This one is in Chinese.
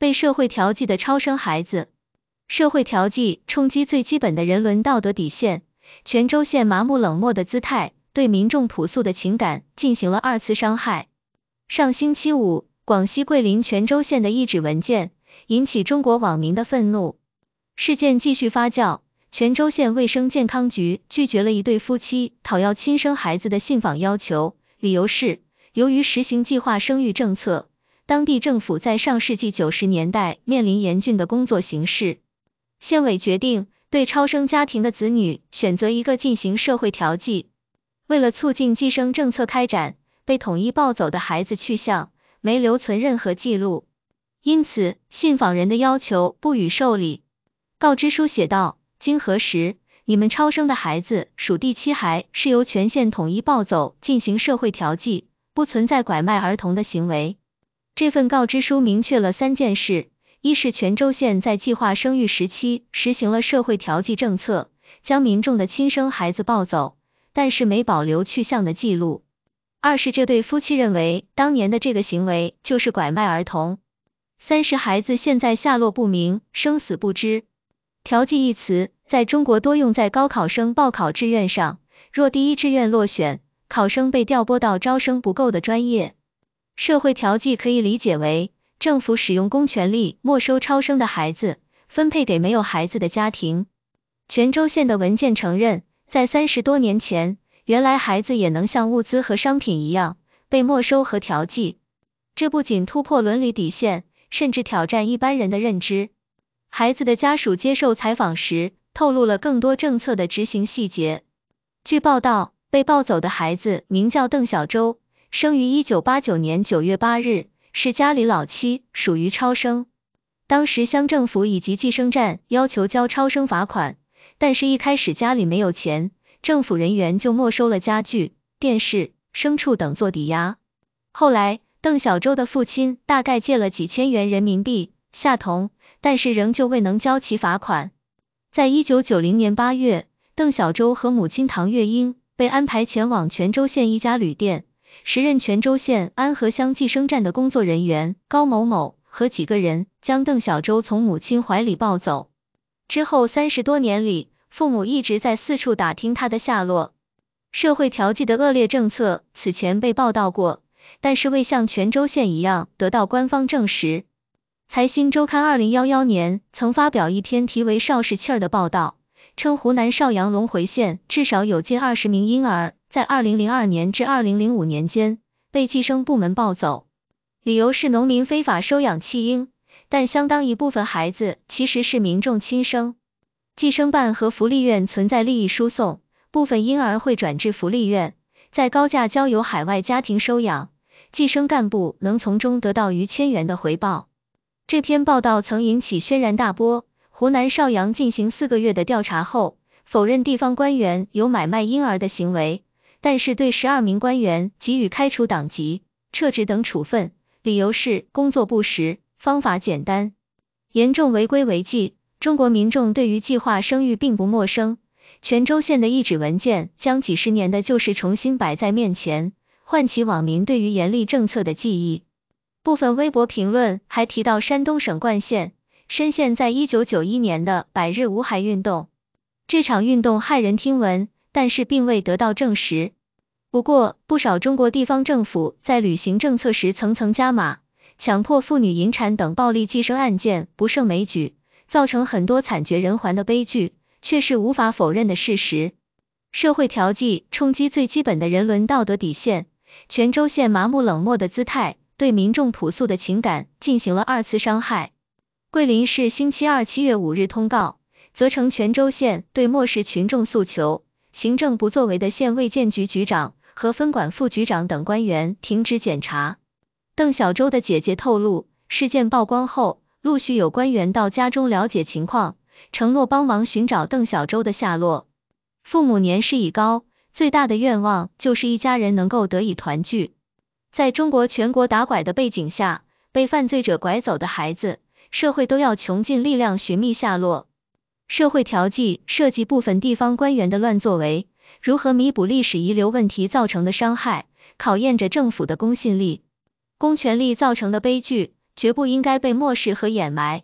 被社会调剂的超生孩子，社会调剂冲击最基本的人伦道德底线。全州县麻木冷漠的姿态，对民众朴素的情感进行了二次伤害。上星期五，广西桂林全州县的一纸文件引起中国网民的愤怒。事件继续发酵，全州县卫生健康局拒绝了一对夫妻讨要亲生孩子的信访要求，理由是由于实行计划生育政策。当地政府在上世纪九十年代面临严峻的工作形势，县委决定对超生家庭的子女选择一个进行社会调剂。为了促进计生政策开展，被统一抱走的孩子去向没留存任何记录，因此信访人的要求不予受理。告知书写道：经核实，你们超生的孩子属第七孩，是由全县统一抱走进行社会调剂，不存在拐卖儿童的行为。这份告知书明确了三件事：一是泉州县在计划生育时期实行了社会调剂政策，将民众的亲生孩子抱走，但是没保留去向的记录；二是这对夫妻认为当年的这个行为就是拐卖儿童；三是孩子现在下落不明，生死不知。调剂一词在中国多用在高考生报考志愿上，若第一志愿落选，考生被调拨到招生不够的专业。社会调剂可以理解为政府使用公权力没收超生的孩子，分配给没有孩子的家庭。泉州县的文件承认，在三十多年前，原来孩子也能像物资和商品一样被没收和调剂。这不仅突破伦理底线，甚至挑战一般人的认知。孩子的家属接受采访时，透露了更多政策的执行细节。据报道，被抱走的孩子名叫邓小周，生于一九八九年九月八日，是家里老七，属于超生。当时乡政府以及计生站要求交超生罚款，但是一开始家里没有钱，政府人员就没收了家具、电视、牲畜等做抵押。后来，邓小周的父亲大概借了几千元人民币下同，但是仍旧未能交齐罚款。在一九九零年八月，邓小周和母亲唐月英被安排前往泉州县一家旅店。时任泉州县安河乡计生站的工作人员高某某和几个人将邓小周从母亲怀里抱走。之后三十多年里，父母一直在四处打听他的下落。社会调剂的恶劣政策此前被报道过，但是未像泉州县一样得到官方证实。财新周刊二零幺幺年曾发表一篇题为《邵氏气儿》的报道。称湖南邵阳隆回县至少有近二十名婴儿在二零零二年至二零零五年间被计生部门抱走，理由是农民非法收养弃婴，但相当一部分孩子其实是民众亲生。计生办和福利院存在利益输送，部分婴儿会转至福利院，在高价交由海外家庭收养，计生干部能从中得到逾千元的回报。这篇报道曾引起轩然大波。湖南邵阳进行四个月的调查后，否认地方官员有买卖婴儿的行为，但是对十二名官员给予开除党籍、撤职等处分，理由是工作不实、方法简单、严重违规违纪。中国民众对于计划生育并不陌生，泉州县的一纸文件将几十年的旧事重新摆在面前，唤起网民对于严厉政策的记忆。部分微博评论还提到山东省冠县。深陷在一九九一年的百日无孩运动，这场运动骇人听闻，但是并未得到证实。不过，不少中国地方政府在履行政策时层层加码，强迫妇女引产等暴力计生案件不胜枚举，造成很多惨绝人寰的悲剧，却是无法否认的事实。社会调剂冲击最基本的人伦道德底线，泉州县麻木冷漠的姿态对民众朴素的情感进行了二次伤害。桂林市星期二七月五日通告，责成全州县对漠视群众诉求、行政不作为的县卫健局局长和分管副局长等官员停职检查。邓小周的姐姐透露，事件曝光后，陆续有官员到家中了解情况，承诺帮忙寻找邓小周的下落。父母年事已高，最大的愿望就是一家人能够得以团聚。在中国全国打拐的背景下，被犯罪者拐走的孩子。社会都要穷尽力量寻觅下落，社会调剂涉及部分地方官员的乱作为，如何弥补历史遗留问题造成的伤害，考验着政府的公信力。公权力造成的悲剧，绝不应该被漠视和掩埋。